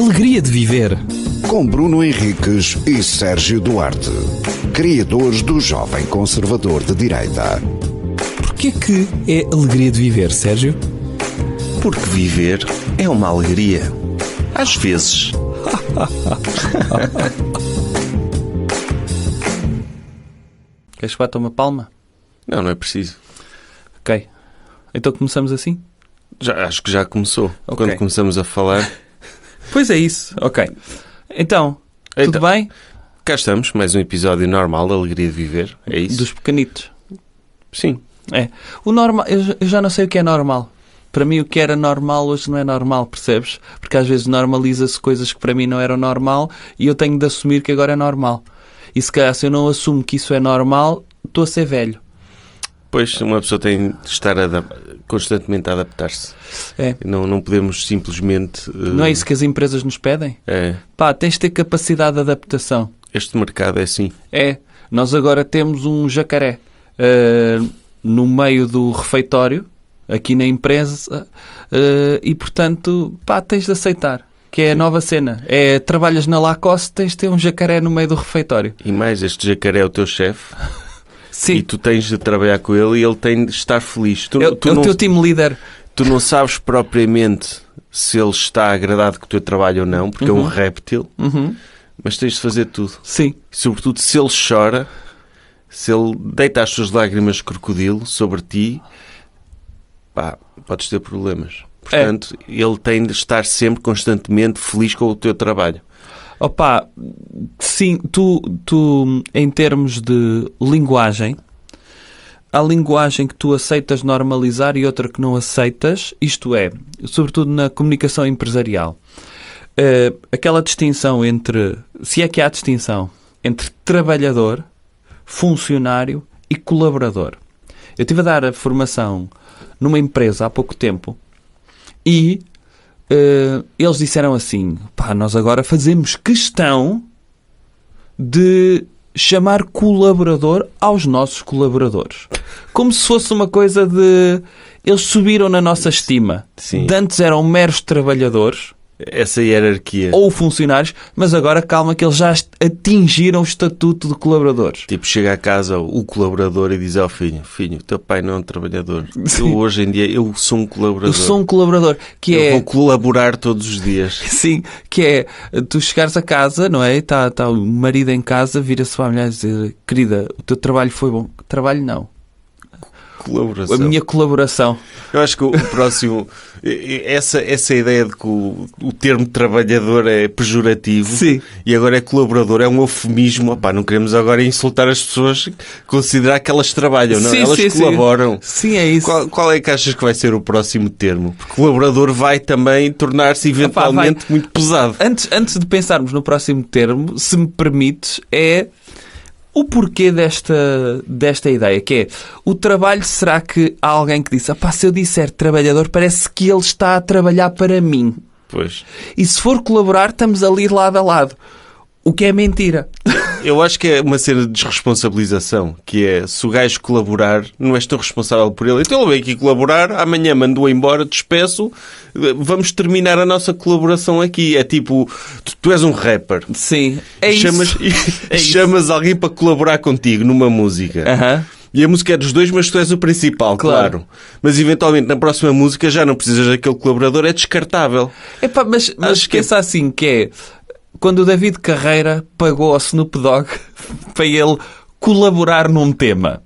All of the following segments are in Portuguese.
alegria de viver. Com Bruno Henriques e Sérgio Duarte, criadores do Jovem Conservador de Direita. Porquê que é alegria de viver, Sérgio? Porque viver é uma alegria. Às vezes. Queres que bata uma palma? Não, não é preciso. Ok. Então começamos assim? Já, acho que já começou. Okay. Quando começamos a falar. Pois é isso, ok. Então, então, tudo bem? Cá estamos, mais um episódio normal, Alegria de Viver, é isso? Dos pequenitos. Sim. É. O normal, eu, já não sei o que é normal. Para mim o que era normal hoje não é normal, percebes? Porque às vezes normaliza-se coisas que para mim não eram normal e eu tenho de assumir que agora é normal. E se calhar se eu não assumo que isso é normal, estou a ser velho. Pois, uma pessoa tem de estar a constantemente a adaptar-se. É. Não, não podemos simplesmente. Uh... Não é isso que as empresas nos pedem? É. Pá, tens de ter capacidade de adaptação. Este mercado é assim. É. Nós agora temos um jacaré uh, no meio do refeitório, aqui na empresa, uh, e portanto, pá, tens de aceitar. Que é a nova cena. É, trabalhas na Lacoste, tens de ter um jacaré no meio do refeitório. E mais, este jacaré é o teu chefe. Sim. e tu tens de trabalhar com ele e ele tem de estar feliz. Tu, é, tu é não, o teu time líder. Tu não sabes propriamente se ele está agradado com o teu trabalho ou não, porque uhum. é um uhum. réptil, uhum. mas tens de fazer tudo. Sim. Sobretudo se ele chora, se ele deita as suas lágrimas de crocodilo sobre ti, pá, podes ter problemas. É. Portanto, é. ele tem de estar sempre constantemente feliz com o teu trabalho. Opa, sim, tu, tu, em termos de linguagem, há linguagem que tu aceitas normalizar e outra que não aceitas, isto é, sobretudo na comunicação empresarial. Uh, aquela distinção entre, se é que há distinção, entre trabalhador, funcionário e colaborador. Eu estive a dar a formação numa empresa há pouco tempo e uh, eles disseram assim: pá, nós agora fazemos questão de chamar colaborador aos nossos colaboradores. Como se fosse uma coisa de. Eles subiram na nossa estima. Sim. De antes eram meros trabalhadores essa hierarquia. Ou funcionários, mas agora calma que eles já atingiram o estatuto de colaboradores. Tipo, chega a casa o colaborador e diz ao filho, filho, teu pai não é um trabalhador. Sim. Eu hoje em dia, eu sou um colaborador. Eu sou um colaborador. Que eu é... vou colaborar todos os dias. Sim, que é, tu chegares a casa, não é? Está tá o marido em casa, vira-se para a mulher e diz, querida, o teu trabalho foi bom. Trabalho não. Colaboração. A minha colaboração. Eu acho que o próximo. Essa, essa ideia de que o, o termo trabalhador é pejorativo Sim. e agora é colaborador é um eufemismo. Opá, não queremos agora insultar as pessoas, considerar que elas trabalham, não? Sim, elas sim, colaboram. Sim. sim. é isso. Qual, qual, é que achas que vai ser o próximo termo? Porque colaborador vai também tornar-se eventualmente muito pesado. Antes, antes de pensarmos no próximo termo, se me permites, é o porquê desta, desta ideia, que é o trabalho, será que há alguém que disse, se eu disser trabalhador, parece que ele está a trabalhar para mim. Pois. E se for colaborar, estamos ali lado a lado. O que é mentira. Eu acho que é uma cena de desresponsabilização, que é se o gajo colaborar, não és tão responsável por ele. Então ele veio aqui colaborar, amanhã mandou embora, despeço, vamos terminar a nossa colaboração aqui. É tipo, tu, tu és um rapper. Sim, é chamas, é isso. É chamas isso. alguém para colaborar contigo numa música. Aham. Uh -huh. E a música é dos dois, mas tu és o principal, claro. claro. Mas eventualmente na próxima música já não precisas daquele colaborador, é descartável. Epá, mas, mas Acho que... É pensa assim que é quando o David Carreira pagou ao Snoop Dogg para ele colaborar num tema.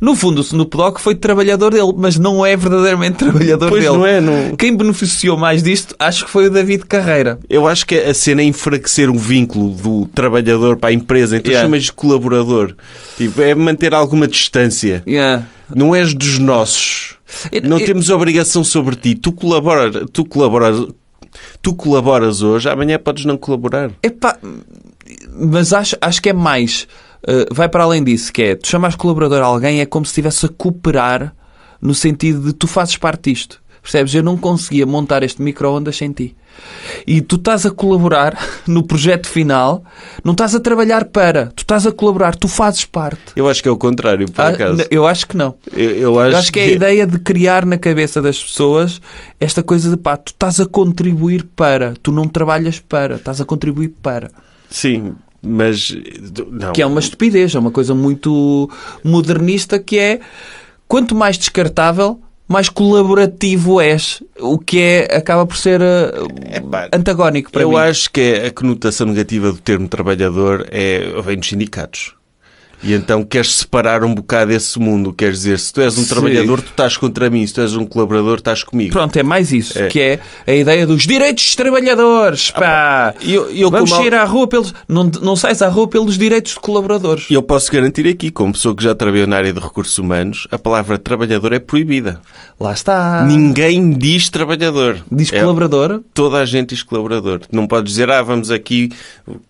No fundo, o Snoop Dogg foi trabalhador dele, mas não é verdadeiramente trabalhador pois dele. Não é, não... Quem beneficiou mais disto, acho que foi o David Carreira. Eu acho que é a cena é enfraquecer o vínculo do trabalhador para a empresa, então yeah. chamas de colaborador. Tipo, é manter alguma distância. Yeah. Não és dos nossos. Não temos obrigação sobre ti. Tu colaboras, tu colaboras, Tu colaboras hoje, amanhã podes não colaborar. Epá, mas acho, acho que é mais. Uh, vai para além disso, que é, tu chamas colaborador a alguém é como se estivesse a cooperar no sentido de tu fazes parte disto. Percebes? Eu não conseguia montar este micro-ondas sem ti. E tu estás a colaborar no projeto final, não estás a trabalhar para, tu estás a colaborar, tu fazes parte. Eu acho que é o contrário, por ah, acaso. Eu acho que não. Eu, eu acho, eu acho que, que é a ideia de criar na cabeça das pessoas esta coisa de pá, tu estás a contribuir para, tu não trabalhas para, estás a contribuir para. Sim, mas. Não. Que é uma estupidez, é uma coisa muito modernista que é quanto mais descartável, mais colaborativo és, o que é, acaba por ser eh, Epá, antagónico para eu mim. Eu acho que é a conotação negativa do termo trabalhador é, vem dos sindicatos. E então queres separar um bocado esse mundo, quer dizer, se tu és um Sim. trabalhador, tu estás contra mim, se tu és um colaborador, estás comigo. Pronto, é mais isso, é. que é a ideia dos direitos dos trabalhadores, pá! Ah, eu, eu Vamos sair mal... à rua pelos... Não, não sais à rua pelos direitos de colaboradores. Eu posso garantir aqui, como pessoa que já trabalhou na área de recursos humanos, a palavra trabalhador é proibida. Lá está! Ninguém diz trabalhador. Diz é, colaborador? Toda a gente diz colaborador. Não podes dizer, ah, vamos aqui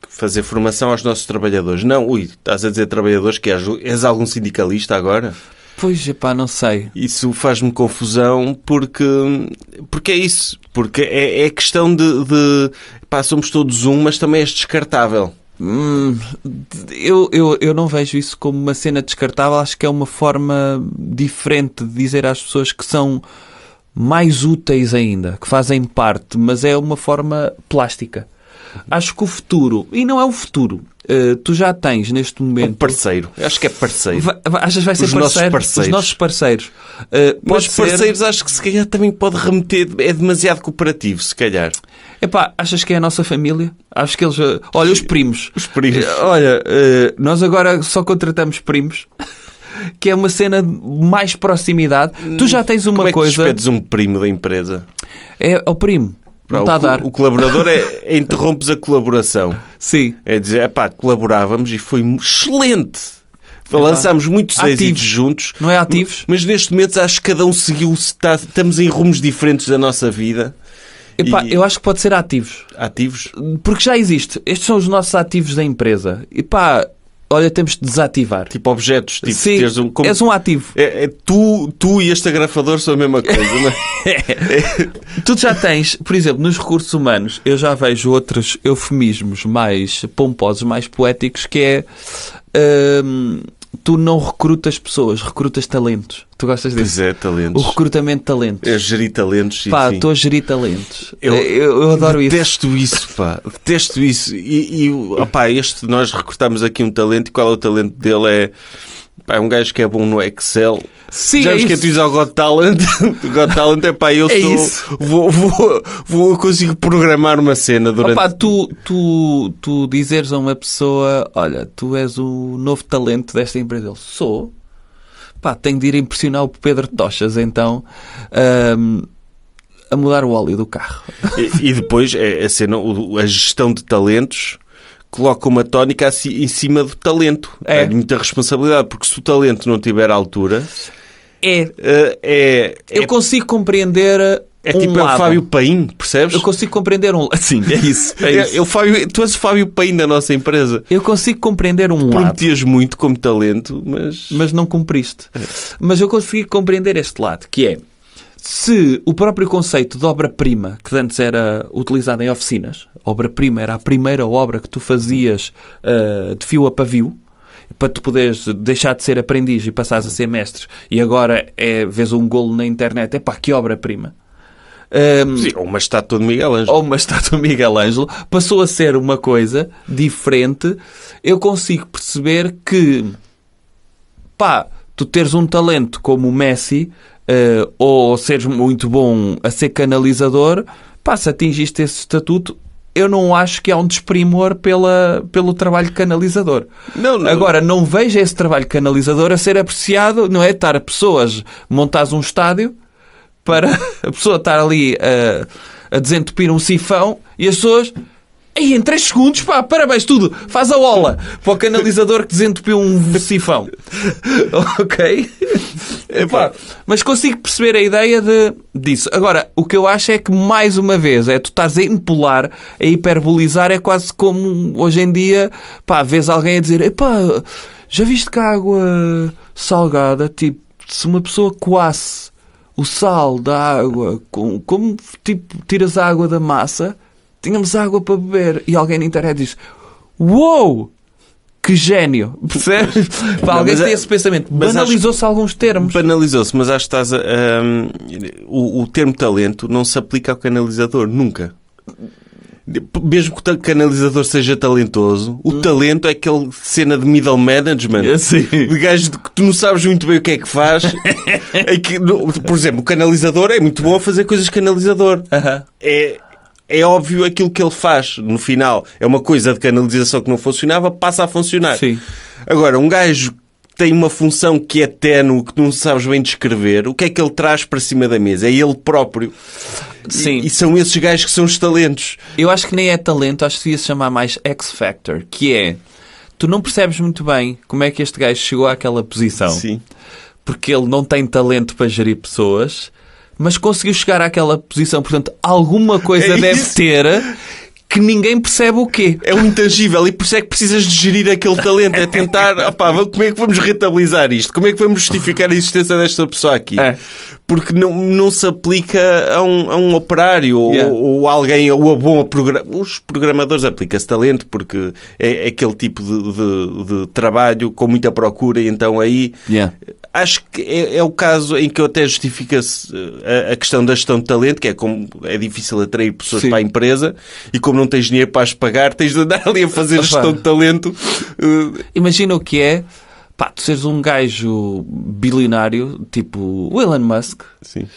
fazer formação aos nossos trabalhadores. Não, ui, estás a dizer trabalhador trabalhadores, que és, és algum sindicalista agora? Pois, pá, não sei. Isso faz-me confusão porque, porque é isso. Porque é, é questão de, de. Pá, somos todos um, mas também és descartável. Hum, eu, eu, eu não vejo isso como uma cena descartável. Acho que é uma forma diferente de dizer às pessoas que são mais úteis ainda, que fazem parte, mas é uma forma plástica. Acho que o futuro, e não é o futuro, eh, tu já tens neste momento. Um parceiro. acho que é parceiro. achas que vai ser Os parceiro? Nossos parceiros. Eh, os nossos parceiros. Uh, ser... parceiros acho que se calhar também pode remeter. É demasiado cooperativo, se calhar. Epá, achas que é a nossa família? Acho que eles. Eh, olha, os primos. Os primos. Olha, nós agora só contratamos primos. que é uma cena de mais proximidade. tu hum, já tens uma Como é que coisa. um primo da empresa. É, é o primo. Não está a dar. O colaborador é, é, interrompes a colaboração. Sim. É dizer, pá, colaborávamos e foi excelente. É Lançámos muitos ativos. juntos. Não é ativos? Mas neste momento acho que cada um seguiu. Está, estamos em rumos diferentes da nossa vida. Epá, e... Eu acho que pode ser ativos. Ativos? Porque já existe. Estes são os nossos ativos da empresa. Epá, olha, temos de desativar. Tipo objetos, tipo Sim, um... Como... és um ativo. É, é, tu, tu e este agrafador são a mesma coisa, não é? é. Tu já tens, por exemplo, nos recursos humanos, eu já vejo outros eufemismos mais pomposos, mais poéticos, que é... Hum, tu não recrutas pessoas, recrutas talentos. Tu gostas disso? Pois é, talentos. O recrutamento de talentos. É gerir talentos. Pá, estou a gerir talentos. Eu, eu, eu adoro detesto isso. Detesto isso, pá. Detesto isso. E, e opá, este, nós recrutamos aqui um talento e qual é o talento dele? É é um gajo que é bom no Excel. Sim, Já é que tu o Got Talent. Got Talent é pá, eu é sou. Vou, vou, vou, consigo programar uma cena durante. Opa, tu, tu, tu dizeres a uma pessoa: Olha, tu és o novo talento desta empresa. Eu sou. Pá, tenho de ir impressionar o Pedro Tochas, então. Hum, a mudar o óleo do carro. E, e depois é, é a cena, a gestão de talentos coloca uma tónica em cima do talento. É. Há muita responsabilidade, porque se o talento não tiver altura. É. Eh, é, Eu é... consigo compreender. É um tipo é lado. o Fábio Paim, percebes? Eu consigo compreender um Sim, é isso. É isso. Eu, Fábio, tu és o Fábio Paim da nossa empresa. Eu consigo compreender um Prometias lado. Prometias muito como talento, mas. Mas não cumpriste. É. Mas eu consegui compreender este lado, que é se o próprio conceito de obra-prima, que antes era utilizado em oficinas, obra-prima era a primeira obra que tu fazias uh, de fio a pavio, para tu poderes deixar de ser aprendiz e passares a ser mestre, e agora é, vês um golo na internet, é pá, que obra-prima. Um, ehm, Sim, ou uma estátua de Miguel Ângelo. Ou uma estátua de Miguel Ângelo. Passou a ser uma coisa diferente. Eu consigo perceber que, pá, tu teres um talento como o Messi uh, ou seres muito bom a ser canalizador, passa atingiste esse estatuto, eu não acho que há um desprimor pela, pelo trabalho canalizador. Não, não. Agora, não vejo esse trabalho canalizador a ser apreciado, não é? Estar pessoas, montares um estádio para a pessoa estar ali a, eh, a desentupir um sifão e as pessoas Aí em 3 segundos, pá, parabéns, tudo. Faz a ola para o canalizador que desentupiu um sifão. ok? Epá, mas consigo perceber a ideia de, disso. Agora, o que eu acho é que, mais uma vez, é tu estás a empolar, a hiperbolizar, é quase como hoje em dia, pá, vês alguém a dizer, epá, já viste que a água salgada, tipo, se uma pessoa coasse o sal da água, com como tipo, tiras a água da massa tínhamos água para beber. E alguém na internet diz Uou! Wow, que gênio! Percebes? alguém tem é- esse pensamento. Banalizou-se alguns termos. Banalizou-se, mas acho que estás a, um, o, o termo talento não se aplica ao canalizador, nunca mesmo que o canalizador seja talentoso, o hum. talento é aquele cena de middle management. Assim. De gajo que tu não sabes muito bem o que é que faz. é que, por exemplo, o canalizador é muito bom a fazer coisas canalizador. Uh -huh. É é óbvio aquilo que ele faz no final. É uma coisa de canalização que não funcionava, passa a funcionar. Sim. Agora, um gajo tem uma função que é ténue, que não sabes bem descrever, o que é que ele traz para cima da mesa? É ele próprio. Sim. E, e são esses gajos que são os talentos. Eu acho que nem é talento, acho que devia se chamar mais X Factor, que é tu não percebes muito bem como é que este gajo chegou àquela posição. Sim. Porque ele não tem talento para gerir pessoas mas conseguiu chegar àquela posição. Portanto, alguma coisa é deve ter que ninguém percebe o quê. É um intangível e por isso é que precisas de gerir aquele talento, é tentar, opá, como é que vamos retabilizar isto? Como é que vamos justificar a existência desta pessoa aqui? É. Porque não, não se aplica a um, a um operário yeah. ou, ou, alguém, ou a bom program... Os programadores aplicam-se talento porque é, é aquele tipo de, de, de, trabalho com muita procura e então aí yeah acho que é, é, o caso em que até justifica-se eh, a, a, questão da gestão de talento, que é como é difícil atrair pessoas Sim. para a empresa e como não tens dinheiro para as pagar, tens de andar ali a fazer Opa. gestão de talento. Eh, Imagina o que é. Pá, tu seres um gajo bilionário, tipo o Elon Musk, Sim.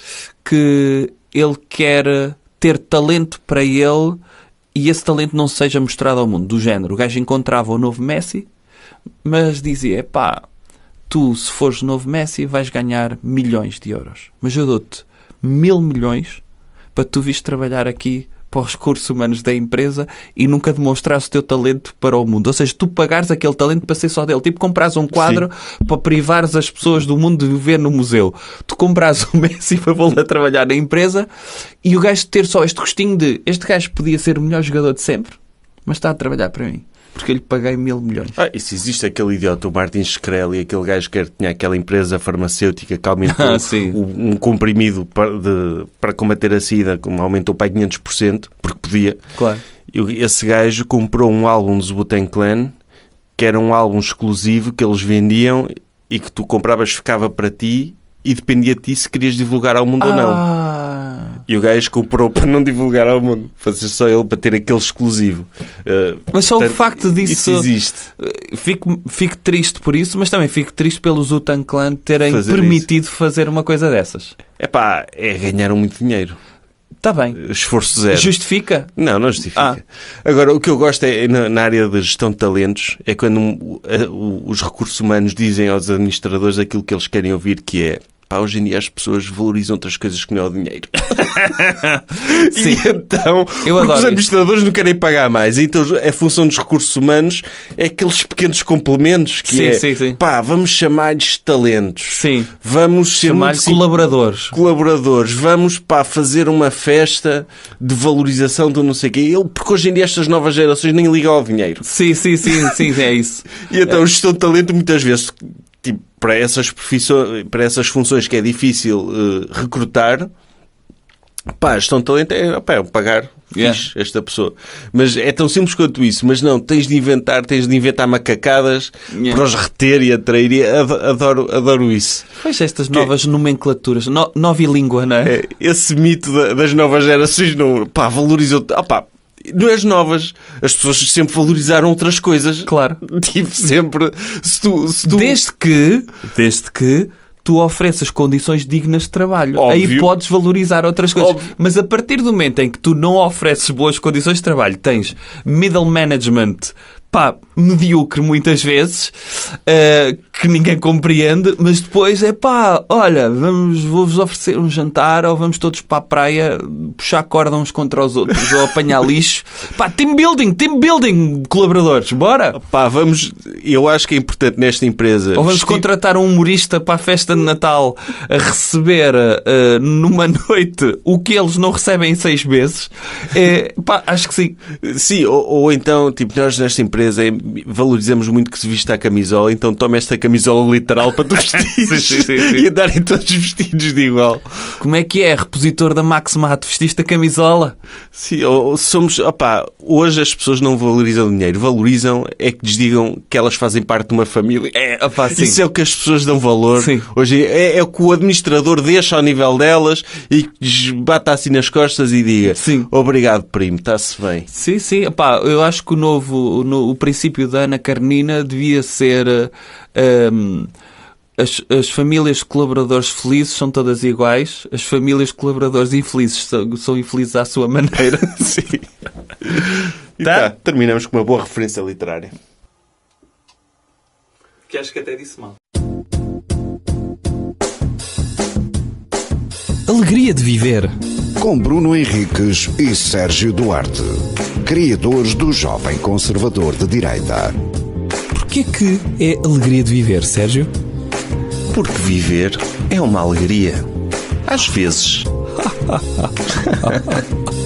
que ele quer ter talento para ele e esse talento não seja mostrado ao mundo, do género. O gajo encontrava o novo Messi, mas dizia, pá, tu, se fores novo Messi, vais ganhar milhões de euros. Mas eu dou-te mil milhões para tu vires trabalhar aqui para os recursos humanos da empresa e nunca demonstrar o teu talento para o mundo. Ou seja, tu pagares aquele talento para ser só dele. Tipo, compras um quadro Sim. para privares as pessoas do mundo de viver no museu. Tu compras o Messi para voltar a trabalhar na empresa e o gajo ter só este gostinho de este gajo podia ser o melhor jogador de sempre, mas está a trabalhar para mim porque eu lhe paguei mil milhões. Ah, e se existe aquele idiota, o Martin Shkreli, aquele gajo que tinha aquela empresa farmacêutica que aumentou ah, um comprimido para, de, para combater a sida, como aumentou para 500%, porque podia. Claro. Esse gajo comprou um álbum dos wu Clan, que era um álbum exclusivo que eles vendiam e que tu compravas, ficava para ti e dependia de ti se querias divulgar ao mundo ah. ou não. Ah, e o gajo comprou para não divulgar ao mundo, fazer só ele para ter aquele exclusivo. Uh, mas só portanto, o facto disso. existe. Eh, fico, fico triste por isso, mas também fico triste pelos Utan Clan terem fazer permitido isso. fazer uma coisa dessas. pá, é ganharam muito dinheiro. Está bem. Esforço zero. Justifica? Não, não justifica. Ah. Agora, o que eu gosto é, é na área da gestão de talentos, é quando eh, os recursos humanos dizem aos administradores aquilo que eles querem ouvir, que é Pá, hoje em dia as pessoas valorizam outras coisas que não é o dinheiro. Sim. E então, os administradores não querem pagar mais. Então, a função dos recursos humanos é aqueles pequenos complementos que sim, é, sim, sim. pá, vamos chamar-lhes talentos. Sim. Vamos ser lhes colaboradores. Colaboradores. Vamos, pá, fazer uma festa de valorização do não sei o quê. Eu, porque hoje em dia estas novas gerações nem ligam ao dinheiro. Sim, sim, sim, sim, é isso. e então, é. gestão de talento muitas vezes para essas, para essas funções que é difícil uh, recrutar, pá, estão talentos é pá, é pagar yeah. esta pessoa. Mas é tão simples quanto isso. Mas não, tens de inventar, tens de inventar macacadas yeah. para os reter e atrair. E adoro, adoro isso. Pois estas novas nomenclaturas, no, língua não é? é? Esse mito das novas gerações não, pá, valorizou. Oh, pá, nas novas, as pessoas sempre valorizaram outras coisas. Claro. Tipo, sempre. Se tu, se tu... Desde que. Desde que tu ofereces condições dignas de trabalho. Óbvio. Aí podes valorizar outras coisas. Óbvio. Mas a partir do momento em que tu não ofereces boas condições de trabalho, tens middle management pá, medíocre muitas vezes, uh, que ninguém compreende, mas depois é pá, olha, vamos, vou-vos oferecer um jantar ou vamos todos para a praia puxar corda uns contra os outros ou apanhar lixo. Pá, team building, team building, colaboradores, bora! Pá, vamos, eu acho que é importante nesta empresa. Ou vamos contratar um humorista para a festa de Natal a receber uh, numa noite o que eles não recebem em seis meses. É, pá, acho que sim. Sim, ou, ou então, tipo, nós nesta empresa empresa é, valorizamos muito que se vista a camisola, então toma esta camisola literal para tu vestir sim, e andarem todos vestidos de igual. Como é que é, repositor da Max Mato? Vestiste a camisola? Sim, somos, opá, hoje as pessoas não valorizam o dinheiro, valorizam é que lhes digam que elas fazem parte de uma família. É, opá, Isso é o que as pessoas dão valor. Hoje é, é, o que o administrador deixa ao nível delas e lhes bata assim nas costas e diga: Obrigado, primo, está-se bem. Sim, sim, opá, eu acho que o novo, o novo o princípio da Ana Carnina devia ser. Um, ehm, as, as, famílias de colaboradores felizes são todas iguais, as famílias de colaboradores infelizes são, são infelizes à sua maneira. Sim. tá? tá? terminamos com uma boa referência literária. Que acho que até disse mal. Alegria de viver. Com Bruno Henriques e Sérgio Duarte criadores do Jovem Conservador de Direita. Por que é alegria de viver, Sérgio? Porque viver é uma alegria. Às vezes.